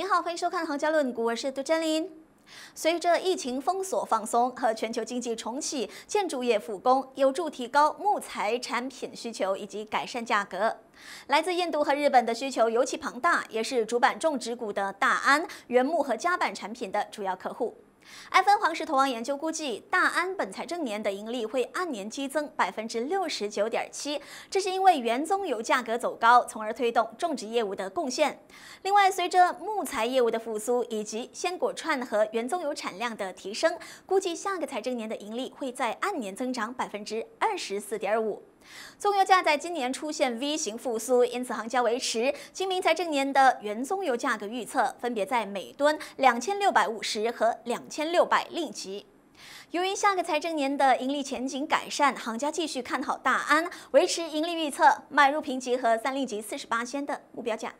您好，欢迎收看《行家论股》，我是杜振林。随着疫情封锁放松和全球经济重启，建筑业复工有助提高木材产品需求以及改善价格。来自印度和日本的需求尤其庞大，也是主板种植股的大安原木和夹板产品的主要客户。埃芬黄石投行研究估计，大安本财政年的盈利会按年激增百分之六十九点七，这是因为原棕油价格走高，从而推动种植业务的贡献。另外，随着木材业务的复苏以及鲜果串和原棕油产量的提升，估计下个财政年的盈利会在按年增长百分之二十四点五。棕油价在今年出现 V 型复苏，因此行家维持今明财政年的原棕油价格预测，分别在每吨2650和2 6百0吉。由于下个财政年的盈利前景改善，行家继续看好大安，维持盈利预测、买入评级和三令级48仙的目标价。